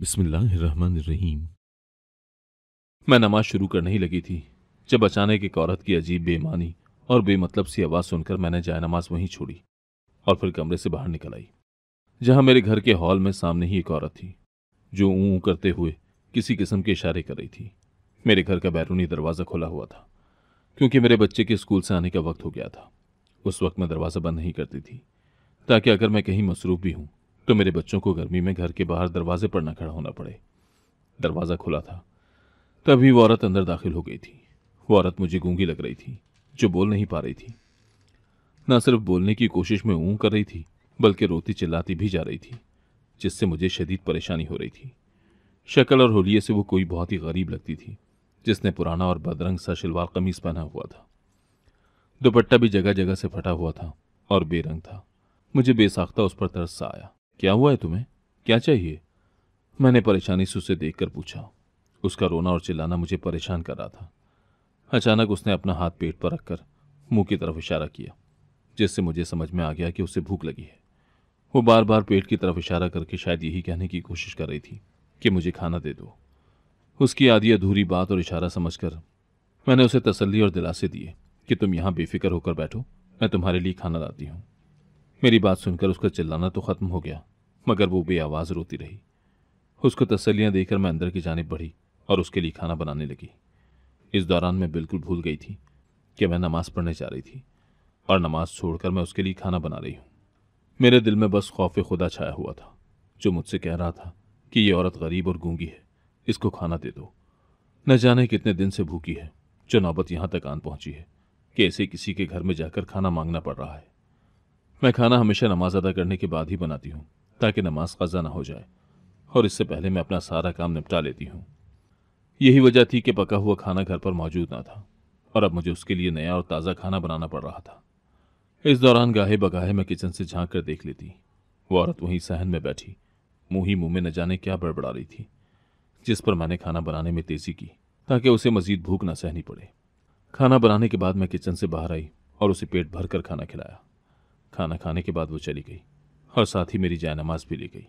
बिस्मिल्लाहिर्रहमानिर्रहीम मैं नमाज शुरू करने ही लगी थी जब अचानक एक औरत की अजीब बेमानी और बेमतलब सी आवाज़ सुनकर मैंने जाय नमाज वहीं छोड़ी और फिर कमरे से बाहर निकल आई जहाँ मेरे घर के हॉल में सामने ही एक औरत थी जो ऊँ करते हुए किसी किस्म के इशारे कर रही थी मेरे घर का बैरूनी दरवाज़ा खुला हुआ था क्योंकि मेरे बच्चे के स्कूल से आने का वक्त हो गया था उस वक्त मैं दरवाज़ा बंद नहीं करती थी ताकि अगर मैं कहीं मसरूफ़ भी हूँ तो मेरे बच्चों को गर्मी में घर के बाहर दरवाजे पर ना खड़ा होना पड़े दरवाज़ा खुला था तभी वो औरत अंदर दाखिल हो गई थी वो औरत मुझे गूंगी लग रही थी जो बोल नहीं पा रही थी ना सिर्फ बोलने की कोशिश में ऊँ कर रही थी बल्कि रोती चिल्लाती भी जा रही थी जिससे मुझे शदीद परेशानी हो रही थी शक्ल और होलिये से वो कोई बहुत ही गरीब लगती थी जिसने पुराना और बदरंग सा शलवार कमीज पहना हुआ था दुपट्टा भी जगह जगह से फटा हुआ था और बेरंग था मुझे बेसाख्ता उस पर तरस सा आया क्या हुआ है तुम्हें क्या चाहिए मैंने परेशानी से उसे देखकर पूछा उसका रोना और चिल्लाना मुझे परेशान कर रहा था अचानक उसने अपना हाथ पेट पर रखकर मुंह की तरफ इशारा किया जिससे मुझे समझ में आ गया कि उसे भूख लगी है वो बार बार पेट की तरफ इशारा करके शायद यही कहने की कोशिश कर रही थी कि मुझे खाना दे दो उसकी आधी अधूरी बात और इशारा समझकर मैंने उसे तसल्ली और दिलासे दिए कि तुम यहां बेफिक्र होकर बैठो मैं तुम्हारे लिए खाना लाती हूँ मेरी बात सुनकर उसका चिल्लाना तो ख़त्म हो गया मगर वो आवाज़ रोती रही उसको तसलियाँ देकर मैं अंदर की जानब बढ़ी और उसके लिए खाना बनाने लगी इस दौरान मैं बिल्कुल भूल गई थी कि मैं नमाज़ पढ़ने जा रही थी और नमाज़ छोड़कर मैं उसके लिए खाना बना रही हूँ मेरे दिल में बस खौफ खुदा छाया हुआ था जो मुझसे कह रहा था कि ये औरत गरीब और गूंगी है इसको खाना दे दो न जाने कितने दिन से भूखी है जो नौबत यहाँ तक आन पहुँची है कि ऐसे किसी के घर में जाकर खाना मांगना पड़ रहा है मैं खाना हमेशा नमाज अदा करने के बाद ही बनाती हूँ ताकि नमाज कज़ा ना हो जाए और इससे पहले मैं अपना सारा काम निपटा लेती हूँ यही वजह थी कि पका हुआ खाना घर पर मौजूद ना था और अब मुझे उसके लिए नया और ताज़ा खाना बनाना पड़ रहा था इस दौरान गाहे बगाहे मैं किचन से झाँक कर देख लेती वो औरत वहीं सहन में बैठी मुँह ही मुँह में न जाने क्या बड़बड़ा रही थी जिस पर मैंने खाना बनाने में तेज़ी की ताकि उसे मज़ीद भूख न सहनी पड़े खाना बनाने के बाद मैं किचन से बाहर आई और उसे पेट भर कर खाना खिलाया खाना खाने के बाद वो चली गई और साथ ही मेरी जायनमाज भी ले गई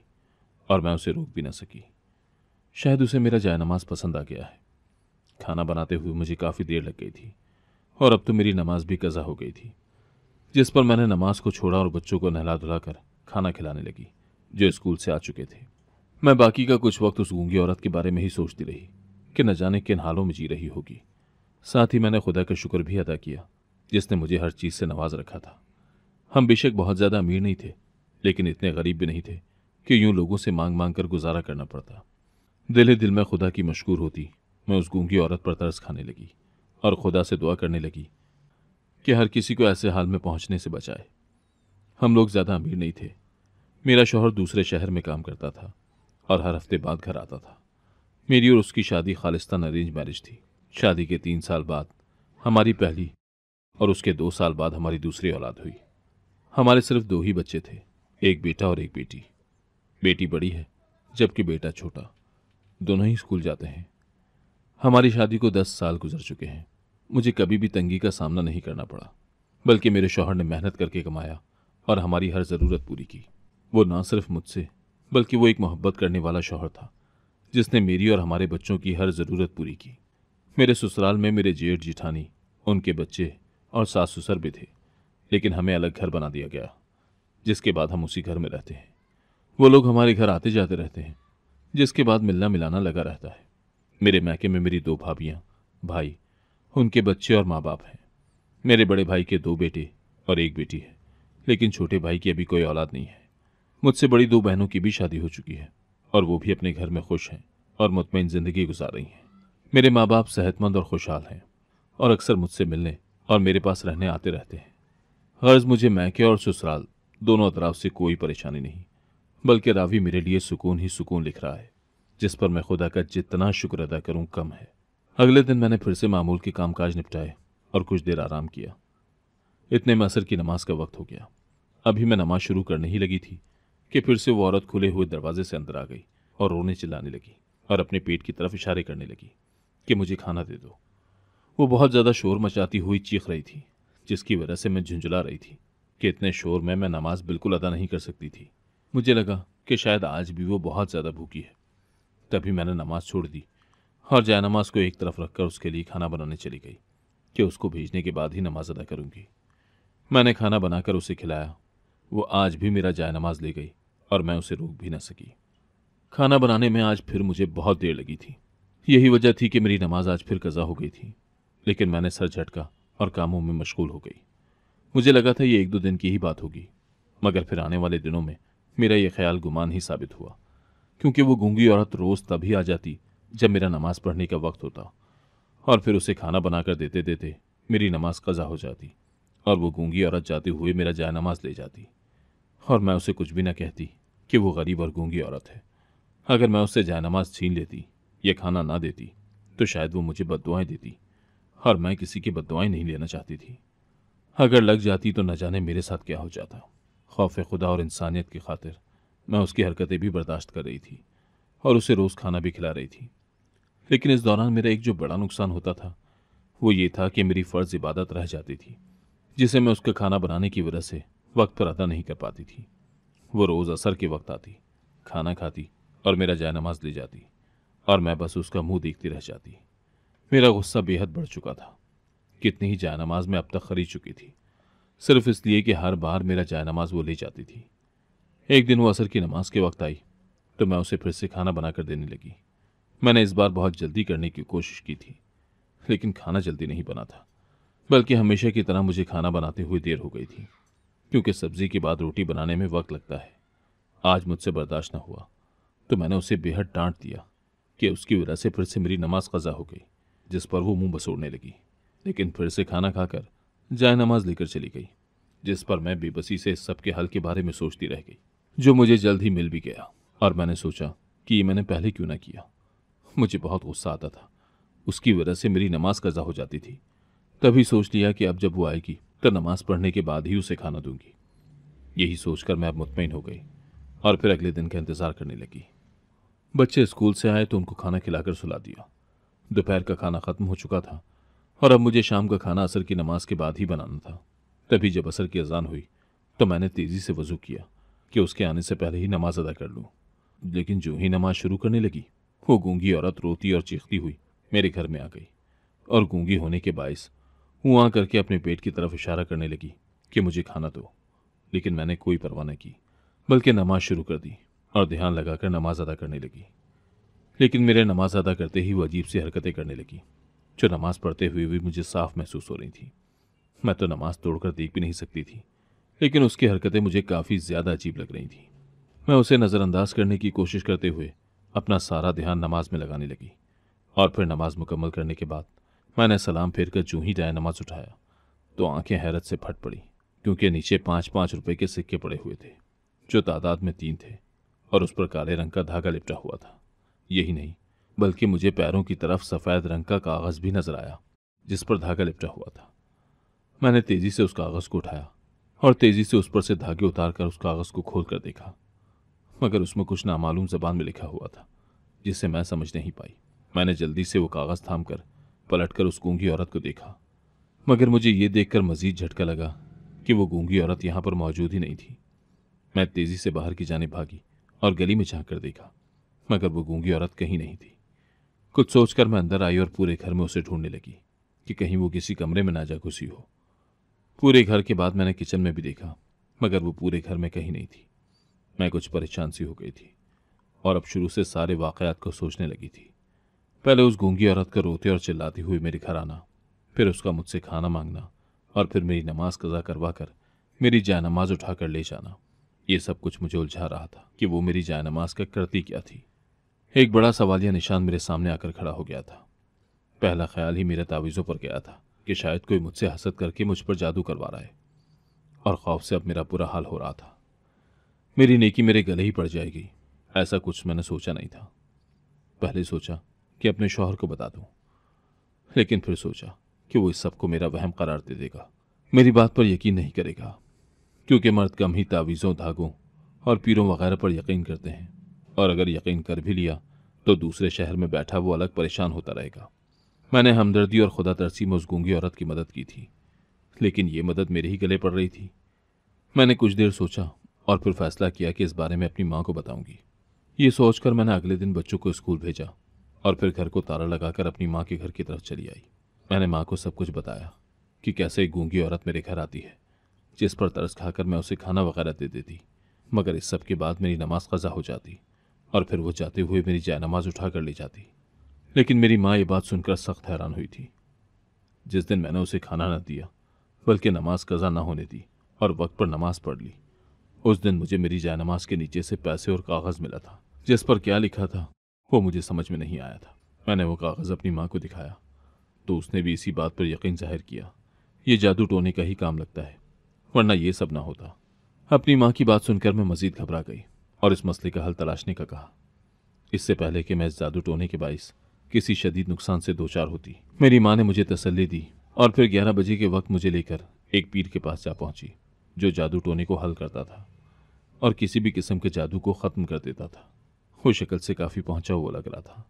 और मैं उसे रोक भी ना सकी शायद उसे मेरा जायनमाज पसंद आ गया है खाना बनाते हुए मुझे काफ़ी देर लग गई थी और अब तो मेरी नमाज भी कज़ा हो गई थी जिस पर मैंने नमाज को छोड़ा और बच्चों को नहला धुला कर खाना खिलाने लगी जो स्कूल से आ चुके थे मैं बाकी का कुछ वक्त उस गूंगी औरत के बारे में ही सोचती रही कि न जाने किन हालों में जी रही होगी साथ ही मैंने खुदा का शुक्र भी अदा किया जिसने मुझे हर चीज़ से नवाज रखा था हम बेशक बहुत ज़्यादा अमीर नहीं थे लेकिन इतने गरीब भी नहीं थे कि यूं लोगों से मांग मांग कर गुजारा करना पड़ता दिल ही दिल में खुदा की मशहूर होती मैं उस गूंगी औरत पर तरस खाने लगी और खुदा से दुआ करने लगी कि हर किसी को ऐसे हाल में पहुंचने से बचाए हम लोग ज़्यादा अमीर नहीं थे मेरा शोहर दूसरे शहर में काम करता था और हर हफ्ते बाद घर आता था मेरी और उसकी शादी खालिस्तान अरेंज मैरिज थी शादी के तीन साल बाद हमारी पहली और उसके दो साल बाद हमारी दूसरी औलाद हुई हमारे सिर्फ दो ही बच्चे थे एक बेटा और एक बेटी बेटी बड़ी है जबकि बेटा छोटा दोनों ही स्कूल जाते हैं हमारी शादी को दस साल गुजर चुके हैं मुझे कभी भी तंगी का सामना नहीं करना पड़ा बल्कि मेरे शोहर ने मेहनत करके कमाया और हमारी हर ज़रूरत पूरी की वो ना सिर्फ मुझसे बल्कि वो एक मोहब्बत करने वाला शोहर था जिसने मेरी और हमारे बच्चों की हर ज़रूरत पूरी की मेरे ससुराल में मेरे जेठ जिठानी उनके बच्चे और सास ससुर भी थे लेकिन हमें अलग घर बना दिया गया जिसके बाद हम उसी घर में रहते हैं वो लोग हमारे घर आते जाते रहते हैं जिसके बाद मिलना मिलाना लगा रहता है मेरे मैके में मेरी दो भाभियाँ भाई उनके बच्चे और माँ बाप हैं मेरे बड़े भाई के दो बेटे और एक बेटी है लेकिन छोटे भाई की अभी कोई औलाद नहीं है मुझसे बड़ी दो बहनों की भी शादी हो चुकी है और वो भी अपने घर में खुश हैं और मुतमिन ज़िंदगी गुजार रही हैं मेरे माँ बाप सेहतमंद और खुशहाल हैं और अक्सर मुझसे मिलने और मेरे पास रहने आते रहते हैं गर्ज मुझे मैके और ससुराल दोनों अतराफ से कोई परेशानी नहीं बल्कि रावी मेरे लिए सुकून ही सुकून लिख रहा है जिस पर मैं खुदा का जितना शुक्र अदा करूं कम है अगले दिन मैंने फिर से मामूल के कामकाज निपटाए और कुछ देर आराम किया इतने में असर की नमाज का वक्त हो गया अभी मैं नमाज शुरू करने ही लगी थी कि फिर से वो औरत खुले हुए दरवाजे से अंदर आ गई और रोने चिल्लाने लगी और अपने पेट की तरफ इशारे करने लगी कि मुझे खाना दे दो वो बहुत ज़्यादा शोर मचाती हुई चीख रही थी जिसकी वजह से मैं झुंझुला रही थी कि इतने शोर में मैं नमाज बिल्कुल अदा नहीं कर सकती थी मुझे लगा कि शायद आज भी वो बहुत ज़्यादा भूखी है तभी मैंने नमाज छोड़ दी और जायनमाज़ नमाज को एक तरफ रखकर उसके लिए खाना बनाने चली गई कि उसको भेजने के बाद ही नमाज अदा करूँगी मैंने खाना बनाकर उसे खिलाया वो आज भी मेरा जाय नमाज ले गई और मैं उसे रोक भी ना सकी खाना बनाने में आज फिर मुझे बहुत देर लगी थी यही वजह थी कि मेरी नमाज आज फिर कज़ा हो गई थी लेकिन मैंने सर झटका और कामों में मशगूल हो गई मुझे लगा था ये एक दो दिन की ही बात होगी मगर फिर आने वाले दिनों में मेरा यह ख्याल गुमान ही साबित हुआ क्योंकि वो गूंगी औरत रोज़ तभी आ जाती जब मेरा नमाज़ पढ़ने का वक्त होता और फिर उसे खाना बनाकर देते देते मेरी नमाज कज़ा हो जाती और वो गूंगी औरत जाते हुए मेरा जाय नमाज ले जाती और मैं उसे कुछ भी ना कहती कि वो गरीब और गूंगी औरत है अगर मैं उससे जाय नमाज छीन लेती या खाना ना देती तो शायद वो मुझे बद देती और मैं किसी की बदवाएं नहीं लेना चाहती थी अगर लग जाती तो न जाने मेरे साथ क्या हो जाता खौफ खुदा और इंसानियत की खातिर मैं उसकी हरकतें भी बर्दाश्त कर रही थी और उसे रोज़ खाना भी खिला रही थी लेकिन इस दौरान मेरा एक जो बड़ा नुकसान होता था वो ये था कि मेरी फ़र्ज़ इबादत रह जाती थी जिसे मैं उसका खाना बनाने की वजह से वक्त पर अदा नहीं कर पाती थी वो रोज़ असर के वक्त आती खाना खाती और मेरा जाय ले जाती और मैं बस उसका मुंह देखती रह जाती मेरा गुस्सा बेहद बढ़ चुका था कितनी ही जायनमाज मैं अब तक खरीद चुकी थी सिर्फ इसलिए कि हर बार मेरा जायनमाज वो ले जाती थी एक दिन वो असर की नमाज के वक्त आई तो मैं उसे फिर से खाना बनाकर देने लगी मैंने इस बार बहुत जल्दी करने की कोशिश की थी लेकिन खाना जल्दी नहीं बना था बल्कि हमेशा की तरह मुझे खाना बनाते हुए देर हो गई थी क्योंकि सब्जी के बाद रोटी बनाने में वक्त लगता है आज मुझसे बर्दाश्त न हुआ तो मैंने उसे बेहद डांट दिया कि उसकी वजह से फिर से मेरी नमाज कज़ा हो गई जिस पर वो मुंह बसोड़ने लगी लेकिन फिर से खाना खाकर जाय नमाज लेकर चली गई जिस पर मैं बेबसी से सबके हल के बारे में सोचती रह गई जो मुझे जल्द ही मिल भी गया और मैंने सोचा कि ये मैंने पहले क्यों ना किया मुझे बहुत गुस्सा आता था उसकी वजह से मेरी नमाज कज़ा हो जाती थी तभी सोच लिया कि अब जब वो आएगी तो नमाज पढ़ने के बाद ही उसे खाना दूंगी यही सोचकर मैं अब मुतमिन हो गई और फिर अगले दिन का इंतज़ार करने लगी बच्चे स्कूल से आए तो उनको खाना खिलाकर सुला दिया दोपहर का खाना ख़त्म हो चुका था और अब मुझे शाम का खाना असर की नमाज के बाद ही बनाना था तभी जब असर की अजान हुई तो मैंने तेज़ी से वज़ू किया कि उसके आने से पहले ही नमाज अदा कर लूँ लेकिन जो ही नमाज शुरू करने लगी वो गूंगी औरत रोती और चीखती हुई मेरे घर में आ गई और गूंगी होने के बायस आ करके अपने पेट की तरफ इशारा करने लगी कि मुझे खाना दो लेकिन मैंने कोई परवाह न की बल्कि नमाज शुरू कर दी और ध्यान लगाकर नमाज अदा करने लगी लेकिन मेरे नमाज अदा करते ही वो अजीब सी हरकतें करने लगी जो नमाज पढ़ते हुए भी मुझे साफ महसूस हो रही थी मैं तो नमाज तोड़कर देख भी नहीं सकती थी लेकिन उसकी हरकतें मुझे काफ़ी ज़्यादा अजीब लग रही थी मैं उसे नज़रअंदाज करने की कोशिश करते हुए अपना सारा ध्यान नमाज में लगाने लगी और फिर नमाज मुकम्मल करने के बाद मैंने सलाम फेर कर जूँ ही जाए नमाज उठाया तो आंखें हैरत से फट पड़ी क्योंकि नीचे पाँच पाँच रुपये के सिक्के पड़े हुए थे जो तादाद में तीन थे और उस पर काले रंग का धागा लिपटा हुआ था यही नहीं बल्कि मुझे पैरों की तरफ सफ़ेद रंग का कागज़ भी नज़र आया जिस पर धागा लिपटा हुआ था मैंने तेज़ी से उस कागज़ को उठाया और तेज़ी से उस पर से धागे उतार कर उस कागज़ को खोल कर देखा मगर उसमें कुछ नामालूम जबान में लिखा हुआ था जिसे मैं समझ नहीं पाई मैंने जल्दी से वो कागज़ थाम कर पलट कर उस गूंगी औरत को देखा मगर मुझे ये देखकर मजीद झटका लगा कि वो गूंगी औरत यहाँ पर मौजूद ही नहीं थी मैं तेज़ी से बाहर की जाने भागी और गली में झाँक कर देखा मगर वो गूंगी औरत कहीं नहीं थी कुछ सोचकर मैं अंदर आई और पूरे घर में उसे ढूंढने लगी कि कहीं वो किसी कमरे में ना जा घुसी हो पूरे घर के बाद मैंने किचन में भी देखा मगर वो पूरे घर में कहीं नहीं थी मैं कुछ परेशान सी हो गई थी और अब शुरू से सारे वाकयात को सोचने लगी थी पहले उस गूंगी औरत को रोते और चिल्लाती हुई मेरे घर आना फिर उसका मुझसे खाना मांगना और फिर मेरी नमाज कज़ा करवा कर मेरी जाय नमाज उठा कर ले जाना ये सब कुछ मुझे उलझा रहा था कि वो मेरी जाय नमाज का करती क्या थी एक बड़ा सवालिया निशान मेरे सामने आकर खड़ा हो गया था पहला ख्याल ही मेरे तावीज़ों पर गया था कि शायद कोई मुझसे हसद करके मुझ पर जादू करवा रहा है और खौफ से अब मेरा बुरा हाल हो रहा था मेरी नेकी मेरे गले ही पड़ जाएगी ऐसा कुछ मैंने सोचा नहीं था पहले सोचा कि अपने शोहर को बता दूं लेकिन फिर सोचा कि वो इस सब को मेरा वहम करार दे देगा मेरी बात पर यकीन नहीं करेगा क्योंकि मर्द कम ही तावीज़ों धागों और पीरों वगैरह पर यकीन करते हैं और अगर यकीन कर भी लिया तो दूसरे शहर में बैठा वो अलग परेशान होता रहेगा मैंने हमदर्दी और खुदा तरसी में उस गूंगी औरत की मदद की थी लेकिन ये मदद मेरे ही गले पड़ रही थी मैंने कुछ देर सोचा और फिर फैसला किया कि इस बारे में अपनी माँ को बताऊंगी ये सोचकर मैंने अगले दिन बच्चों को स्कूल भेजा और फिर घर को ताला लगाकर अपनी माँ के घर की तरफ चली आई मैंने माँ को सब कुछ बताया कि कैसे एक गूंगी औरत मेरे घर आती है जिस पर तरस खाकर मैं उसे खाना वगैरह दे देती मगर इस सब के बाद मेरी नमाज कज़ा हो जाती और फिर वो जाते हुए मेरी जायनमाज उठा कर ले जाती लेकिन मेरी माँ ये बात सुनकर सख्त हैरान हुई थी जिस दिन मैंने उसे खाना ना दिया बल्कि नमाज कज़ा ना होने दी और वक्त पर नमाज पढ़ ली उस दिन मुझे मेरी जायनमाज के नीचे से पैसे और कागज़ मिला था जिस पर क्या लिखा था वो मुझे समझ में नहीं आया था मैंने वो कागज़ अपनी माँ को दिखाया तो उसने भी इसी बात पर यकीन जाहिर किया ये जादू टोने का ही काम लगता है वरना ये सब ना होता अपनी माँ की बात सुनकर मैं मज़ीद घबरा गई और इस मसले का हल तलाशने का कहा इससे पहले कि मैं इस जादू टोने के बायस किसी शदीद नुकसान से दो चार होती मेरी माँ ने मुझे तसल्ली दी और फिर ग्यारह बजे के वक्त मुझे लेकर एक पीर के पास जा पहुंची जो जादू टोने को हल करता था और किसी भी किस्म के जादू को ख़त्म कर देता था वो शक्ल से काफ़ी पहुंचा हुआ लग रहा था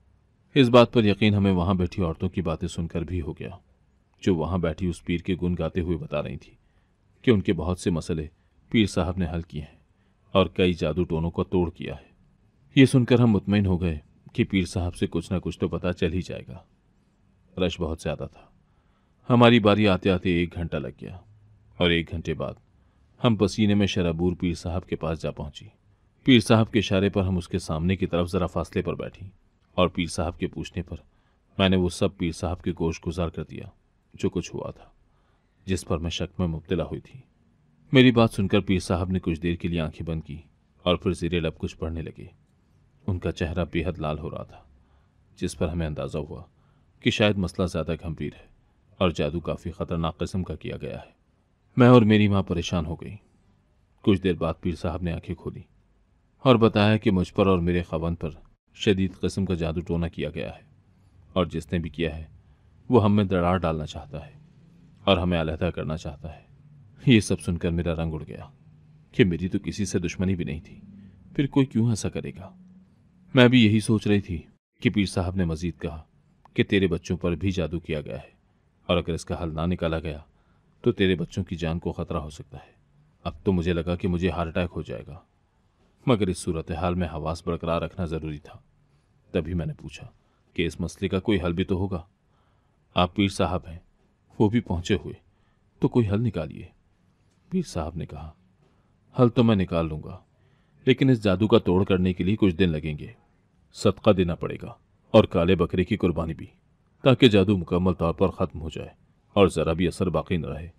इस बात पर यकीन हमें वहाँ बैठी औरतों की बातें सुनकर भी हो गया जो वहाँ बैठी उस पीर के गुण गाते हुए बता रही थी कि उनके बहुत से मसले पीर साहब ने हल किए हैं और कई जादू टोनों को तोड़ किया है ये सुनकर हम मुतमिन हो गए कि पीर साहब से कुछ ना कुछ तो पता चल ही जाएगा रश बहुत ज़्यादा था हमारी बारी आते आते एक घंटा लग गया और एक घंटे बाद हम पसीने में शराबूर पीर साहब के पास जा पहुंची पीर साहब के इशारे पर हम उसके सामने की तरफ ज़रा फासले पर बैठी और पीर साहब के पूछने पर मैंने वो सब पीर साहब के गोश गुजार कर दिया जो कुछ हुआ था जिस पर मैं शक में मुबतला हुई थी मेरी बात सुनकर पीर साहब ने कुछ देर के लिए आंखें बंद की और फिर जीरे लब कुछ पढ़ने लगे उनका चेहरा बेहद लाल हो रहा था जिस पर हमें अंदाज़ा हुआ कि शायद मसला ज़्यादा गंभीर है और जादू काफ़ी ख़तरनाक किस्म का किया गया है मैं और मेरी माँ परेशान हो गई कुछ देर बाद पीर साहब ने आंखें खोली और बताया कि मुझ पर और मेरे खवन पर शदीद कस्म का जादू टोना किया गया है और जिसने भी किया है वो हमें दरार डालना चाहता है और हमें अलहदा करना चाहता है ये सब सुनकर मेरा रंग उड़ गया कि मेरी तो किसी से दुश्मनी भी नहीं थी फिर कोई क्यों ऐसा करेगा मैं भी यही सोच रही थी कि पीर साहब ने मजीद कहा कि तेरे बच्चों पर भी जादू किया गया है और अगर इसका हल ना निकाला गया तो तेरे बच्चों की जान को खतरा हो सकता है अब तो मुझे लगा कि मुझे हार्ट अटैक हो जाएगा मगर इस सूरत हाल में हवास बरकरार रखना ज़रूरी था तभी मैंने पूछा कि इस मसले का कोई हल भी तो होगा आप पीर साहब हैं वो भी पहुंचे हुए तो कोई हल निकालिए पीर साहब ने कहा हल तो मैं निकाल लूंगा लेकिन इस जादू का तोड़ करने के लिए कुछ दिन लगेंगे सदका देना पड़ेगा और काले बकरे की कुर्बानी भी ताकि जादू मुकम्मल तौर पर ख़त्म हो जाए और ज़रा भी असर बाकी न रहे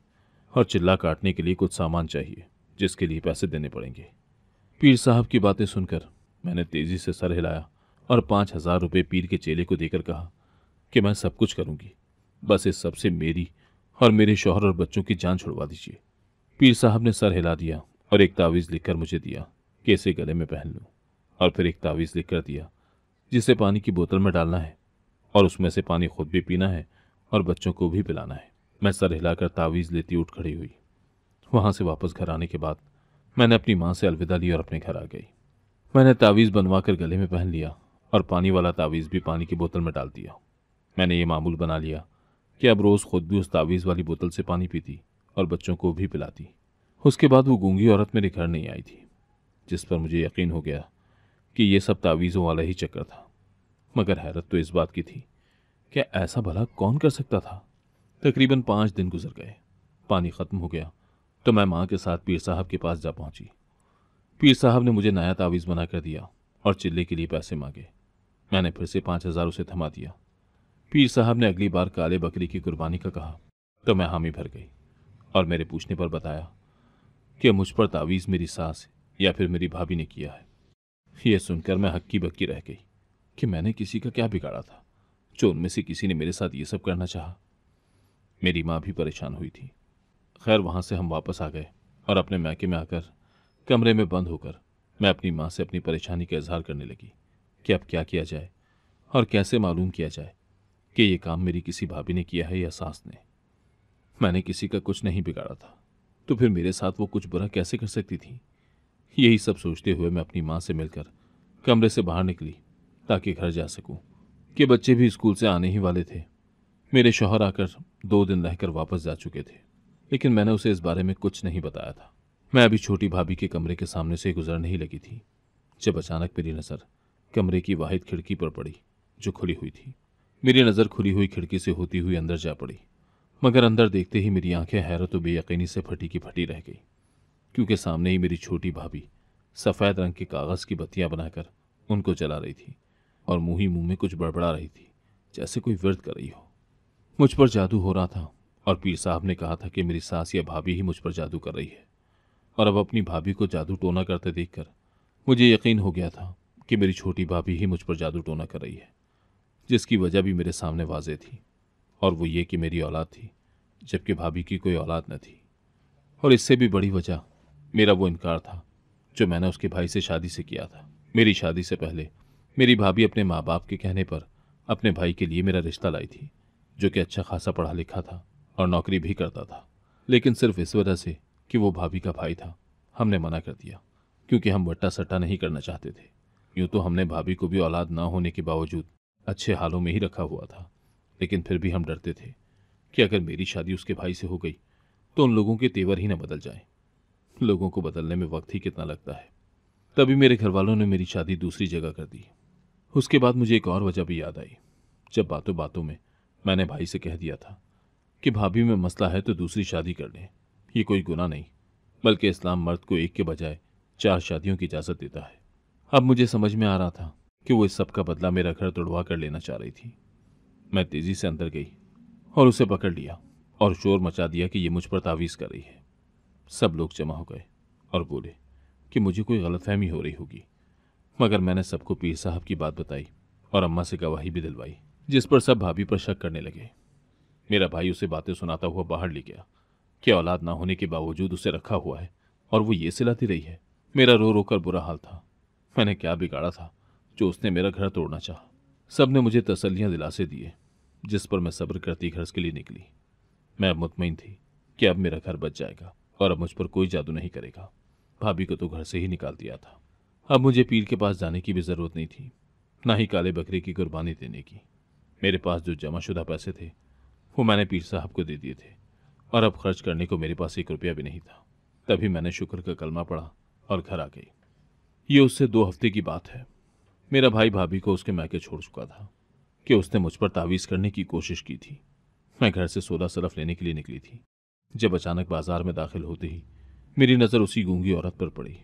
और चिल्ला काटने के लिए कुछ सामान चाहिए जिसके लिए पैसे देने पड़ेंगे पीर साहब की बातें सुनकर मैंने तेज़ी से सर हिलाया और पाँच हज़ार रुपये पीर के चेले को देकर कहा कि मैं सब कुछ करूँगी बस इस सबसे मेरी और मेरे शोहर और बच्चों की जान छुड़वा दीजिए पीर साहब ने सर हिला दिया और एक तावीज़ लिखकर मुझे दिया कैसे गले में पहन लूँ और फिर एक तावीज़ लिख कर दिया जिसे पानी की बोतल में डालना है और उसमें से पानी खुद भी पीना है और बच्चों को भी पिलाना है मैं सर हिलाकर तावीज़ लेती उठ खड़ी हुई वहाँ से वापस घर आने के बाद मैंने अपनी माँ से अलविदा ली और अपने घर आ गई मैंने तावीज़ बनवा कर गले में पहन लिया और पानी वाला तावीज़ भी पानी की बोतल में डाल दिया मैंने ये मामूल बना लिया कि अब रोज़ खुद भी उस तावीज़ वाली बोतल से पानी पीती और बच्चों को भी पिलाती उसके बाद वो गूंगी औरत मेरे घर नहीं आई थी जिस पर मुझे यकीन हो गया कि ये सब तावीज़ों वाला ही चक्कर था मगर हैरत तो इस बात की थी क्या ऐसा भला कौन कर सकता था तकरीबन पाँच दिन गुजर गए पानी ख़त्म हो गया तो मैं माँ के साथ पीर साहब के पास जा पहुँची पीर साहब ने मुझे नया तावीज़ बना कर दिया और चिल्ले के लिए पैसे मांगे मैंने फिर से पाँच हज़ार उसे थमा दिया पीर साहब ने अगली बार काले बकरी की कुर्बानी का कहा तो मैं हामी भर गई और मेरे पूछने पर बताया कि मुझ पर तावीज़ मेरी सास या फिर मेरी भाभी ने किया है यह सुनकर मैं हक्की बक्की रह गई कि मैंने किसी का क्या बिगाड़ा था जो उनमें से किसी ने मेरे साथ ये सब करना चाहा मेरी माँ भी परेशान हुई थी खैर वहाँ से हम वापस आ गए और अपने मैके में आकर कमरे में बंद होकर मैं अपनी माँ से अपनी परेशानी का इजहार करने लगी कि अब क्या किया जाए और कैसे मालूम किया जाए कि ये काम मेरी किसी भाभी ने किया है या सास ने मैंने किसी का कुछ नहीं बिगाड़ा था तो फिर मेरे साथ वो कुछ बुरा कैसे कर सकती थी यही सब सोचते हुए मैं अपनी माँ से मिलकर कमरे से बाहर निकली ताकि घर जा सकूं कि बच्चे भी स्कूल से आने ही वाले थे मेरे शोहर आकर दो दिन रहकर वापस जा चुके थे लेकिन मैंने उसे इस बारे में कुछ नहीं बताया था मैं अभी छोटी भाभी के कमरे के सामने से गुजरने ही लगी थी जब अचानक मेरी नज़र कमरे की वाहिद खिड़की पर पड़ी जो खुली हुई थी मेरी नज़र खुली हुई खिड़की से होती हुई अंदर जा पड़ी मगर अंदर देखते ही मेरी आंखें हैरत व बेयकीनी से फटी की फटी रह गई क्योंकि सामने ही मेरी छोटी भाभी सफ़ेद रंग के कागज़ की बत्तियाँ बनाकर उनको जला रही थी और मुँह ही मुँह में कुछ बड़बड़ा रही थी जैसे कोई व्रत कर रही हो मुझ पर जादू हो रहा था और पीर साहब ने कहा था कि मेरी सास या भाभी ही मुझ पर जादू कर रही है और अब अपनी भाभी को जादू टोना करते देख कर मुझे यकीन हो गया था कि मेरी छोटी भाभी ही मुझ पर जादू टोना कर रही है जिसकी वजह भी मेरे सामने वाजे थी और वो ये कि मेरी औलाद थी जबकि भाभी की कोई औलाद न थी और इससे भी बड़ी वजह मेरा वो इनकार था जो मैंने उसके भाई से शादी से किया था मेरी शादी से पहले मेरी भाभी अपने माँ बाप के कहने पर अपने भाई के लिए मेरा रिश्ता लाई थी जो कि अच्छा खासा पढ़ा लिखा था और नौकरी भी करता था लेकिन सिर्फ इस वजह से कि वो भाभी का भाई था हमने मना कर दिया क्योंकि हम वट्टा सट्टा नहीं करना चाहते थे यूँ तो हमने भाभी को भी औलाद ना होने के बावजूद अच्छे हालों में ही रखा हुआ था लेकिन फिर भी हम डरते थे कि अगर मेरी शादी उसके भाई से हो गई तो उन लोगों के तेवर ही ना बदल जाए लोगों को बदलने में वक्त ही कितना लगता है तभी मेरे घर वालों ने मेरी शादी दूसरी जगह कर दी उसके बाद मुझे एक और वजह भी याद आई जब बातों बातों में मैंने भाई से कह दिया था कि भाभी में मसला है तो दूसरी शादी कर लें ये कोई गुना नहीं बल्कि इस्लाम मर्द को एक के बजाय चार शादियों की इजाज़त देता है अब मुझे समझ में आ रहा था कि वो इस सब का बदला मेरा घर तोड़वा कर लेना चाह रही थी मैं तेजी से अंदर गई और उसे पकड़ लिया और शोर मचा दिया कि ये मुझ पर तावीज़ कर रही है सब लोग जमा हो गए और बोले कि मुझे कोई गलतफहमी हो रही होगी मगर मैंने सबको पीर साहब की बात बताई और अम्मा से गवाही भी दिलवाई जिस पर सब भाभी पर शक करने लगे मेरा भाई उसे बातें सुनाता हुआ बाहर ले गया कि औलाद ना होने के बावजूद उसे रखा हुआ है और वो ये सिलाती रही है मेरा रो रो कर बुरा हाल था मैंने क्या बिगाड़ा था जो उसने मेरा घर तोड़ना चाहा सब ने मुझे तसलियाँ दिलासे दिए जिस पर मैं सब्र करती घर के लिए निकली मैं अब मुतमिन थी कि अब मेरा घर बच जाएगा और अब मुझ पर कोई जादू नहीं करेगा भाभी को तो घर से ही निकाल दिया था अब मुझे पीर के पास जाने की भी ज़रूरत नहीं थी ना ही काले बकरे की कुर्बानी देने की मेरे पास जो जमाशुदा पैसे थे वो मैंने पीर साहब को दे दिए थे और अब खर्च करने को मेरे पास एक रुपया भी नहीं था तभी मैंने शुक्र का कलमा पढ़ा और घर आ गई ये उससे दो हफ्ते की बात है मेरा भाई भाभी को उसके मैके छोड़ चुका था कि उसने मुझ पर तावीज़ करने की कोशिश की थी मैं घर से सोदा सरफ लेने के लिए निकली थी जब अचानक बाजार में दाखिल होते ही मेरी नज़र उसी गूंगी औरत पर पड़ी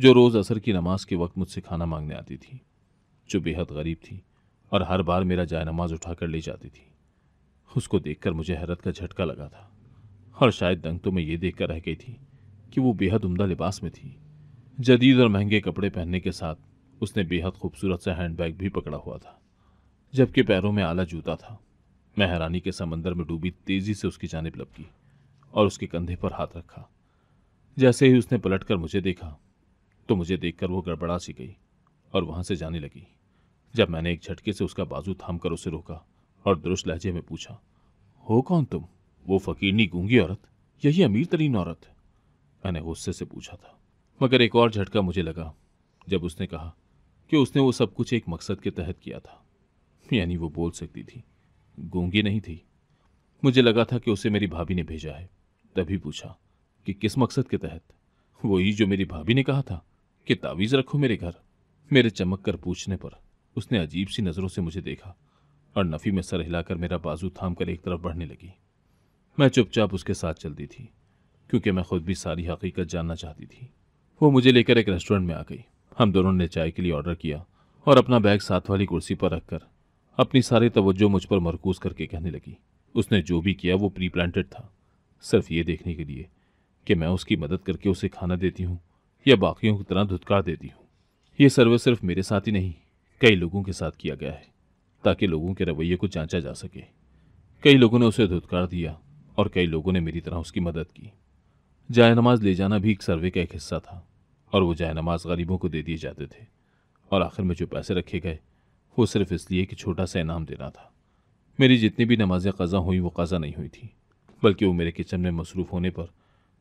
जो रोज़ असर की नमाज के वक्त मुझसे खाना मांगने आती थी जो बेहद गरीब थी और हर बार मेरा जाय नमाज उठा कर ले जाती थी उसको देखकर मुझे हैरत का झटका लगा था और शायद दंग तो मैं ये देख कर रह गई थी कि वो बेहद उमदा लिबास में थी जदीद और महंगे कपड़े पहनने के साथ उसने बेहद खूबसूरत सा हैंडबैग भी पकड़ा हुआ था जबकि पैरों में आला जूता था मैं हैरानी के समंदर में डूबी तेजी से उसकी जानब लपकी और उसके कंधे पर हाथ रखा जैसे ही उसने पलट कर मुझे देखा तो मुझे देखकर वो गड़बड़ा सी गई और वहां से जाने लगी जब मैंने एक झटके से उसका बाजू थाम कर उसे रोका और दुरुस्त लहजे में पूछा हो कौन तुम वो फकीरनी गूंगी औरत यही अमीर तरीन औरत मैंने गुस्से से पूछा था मगर एक और झटका मुझे लगा जब उसने कहा कि उसने वो सब कुछ एक मकसद के तहत किया था यानी वो बोल सकती थी गूंगी नहीं थी मुझे लगा था कि उसे मेरी भाभी ने भेजा है तभी पूछा कि किस मकसद के तहत वही जो मेरी भाभी ने कहा था कि तावीज़ रखो मेरे घर मेरे चमक कर पूछने पर उसने अजीब सी नज़रों से मुझे देखा और नफ़ी में सर हिलाकर मेरा बाजू थाम कर एक तरफ बढ़ने लगी मैं चुपचाप उसके साथ चलती थी क्योंकि मैं खुद भी सारी हकीकत जानना चाहती थी वो मुझे लेकर एक रेस्टोरेंट में आ गई हम दोनों ने चाय के लिए ऑर्डर किया और अपना बैग साथ वाली कुर्सी पर रखकर अपनी सारी तवज्जो मुझ पर मरकूज करके कहने लगी उसने जो भी किया वो प्री प्लान्टेड था सिर्फ ये देखने के लिए कि मैं उसकी मदद करके उसे खाना देती हूँ या बाकियों की तरह धुतकार देती हूँ ये सर्वे सिर्फ मेरे साथ ही नहीं कई लोगों के साथ किया गया है ताकि लोगों के रवैये को जांचा जा सके कई लोगों ने उसे धुतकार दिया और कई लोगों ने मेरी तरह उसकी मदद की जाय नमाज ले जाना भी एक सर्वे का एक हिस्सा था और वो जाए नमाज गरीबों को दे दिए जाते थे और आखिर में जो पैसे रखे गए वो सिर्फ इसलिए कि छोटा सा इनाम देना था मेरी जितनी भी नमाजें कज़ा हुई वो कज़ा नहीं हुई थी बल्कि वो मेरे किचन में मसरूफ़ होने पर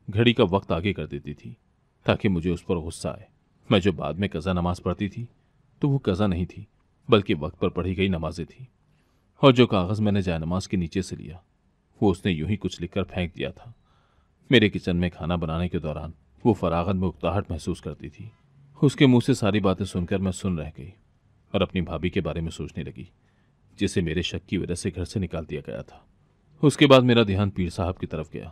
घड़ी का वक्त आगे कर देती थी ताकि मुझे उस पर गुस्सा आए मैं जो बाद में कज़ा नमाज़ पढ़ती थी तो वो कज़ा नहीं थी बल्कि वक्त पर पढ़ी गई नमाजें थी और जो कागज़ मैंने जाय नमाज के नीचे से लिया वो उसने यूं ही कुछ लिखकर फेंक दिया था मेरे किचन में खाना बनाने के दौरान वो फरागत में उकताहट महसूस करती थी उसके मुंह से सारी बातें सुनकर मैं सुन रह गई और अपनी भाभी के बारे में सोचने लगी जिसे मेरे शक की वजह से घर से निकाल दिया गया था उसके बाद मेरा ध्यान पीर साहब की तरफ गया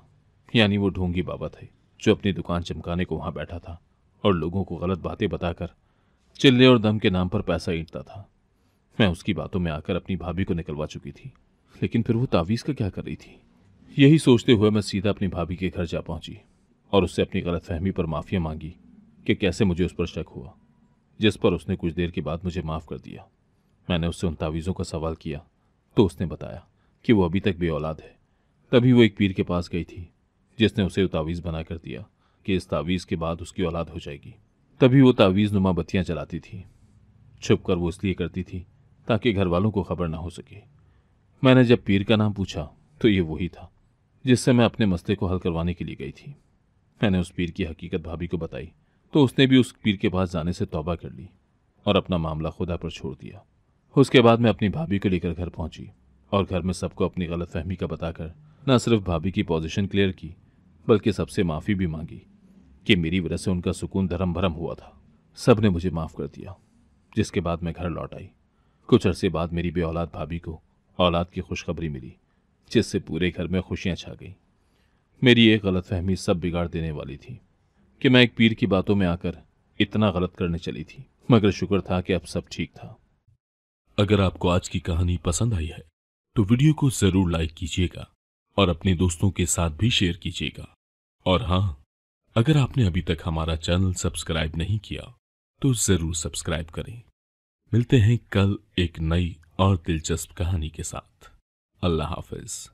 यानी वो ढोंगी बाबा थे जो अपनी दुकान चमकाने को वहाँ बैठा था और लोगों को गलत बातें बताकर चिल्ले और दम के नाम पर पैसा ईंटता था मैं उसकी बातों में आकर अपनी भाभी को निकलवा चुकी थी लेकिन फिर वो तावीज़ का क्या कर रही थी यही सोचते हुए मैं सीधा अपनी भाभी के घर जा पहुंची और उससे अपनी गलतफहमी पर माफ़ी मांगी कि कैसे मुझे उस पर शक हुआ जिस पर उसने कुछ देर के बाद मुझे माफ़ कर दिया मैंने उससे उन तावीज़ों का सवाल किया तो उसने बताया कि वो अभी तक बेऔलाद है तभी वो एक पीर के पास गई थी जिसने उसे तावीज़ बना कर दिया कि इस तावीज़ के बाद उसकी औलाद हो जाएगी तभी वो तावीज़ नुमा बत्तियाँ चलाती थी छुप कर वो इसलिए करती थी ताकि घर वालों को खबर ना हो सके मैंने जब पीर का नाम पूछा तो ये वही था जिससे मैं अपने मसले को हल करवाने के लिए गई थी मैंने उस पीर की हकीकत भाभी को बताई तो उसने भी उस पीर के पास जाने से तौबा कर ली और अपना मामला खुदा पर छोड़ दिया उसके बाद मैं अपनी भाभी को लेकर घर पहुंची और घर में सबको अपनी गलत फहमी का बताकर न सिर्फ भाभी की पोजीशन क्लियर की बल्कि सबसे माफ़ी भी मांगी कि मेरी वजह से उनका सुकून धर्म भरम हुआ था सब ने मुझे माफ़ कर दिया जिसके बाद मैं घर लौट आई कुछ अरसे बाद मेरी बे औलाद भाभी को औलाद की खुशखबरी मिली जिससे पूरे घर में खुशियाँ छा गईं मेरी ये गलतफहमी सब बिगाड़ देने वाली थी कि मैं एक पीर की बातों में आकर इतना गलत करने चली थी मगर शुक्र था कि अब सब ठीक था अगर आपको आज की कहानी पसंद आई है तो वीडियो को जरूर लाइक कीजिएगा और अपने दोस्तों के साथ भी शेयर कीजिएगा और हाँ अगर आपने अभी तक हमारा चैनल सब्सक्राइब नहीं किया तो जरूर सब्सक्राइब करें मिलते हैं कल एक नई और दिलचस्प कहानी के साथ अल्लाह हाफिज़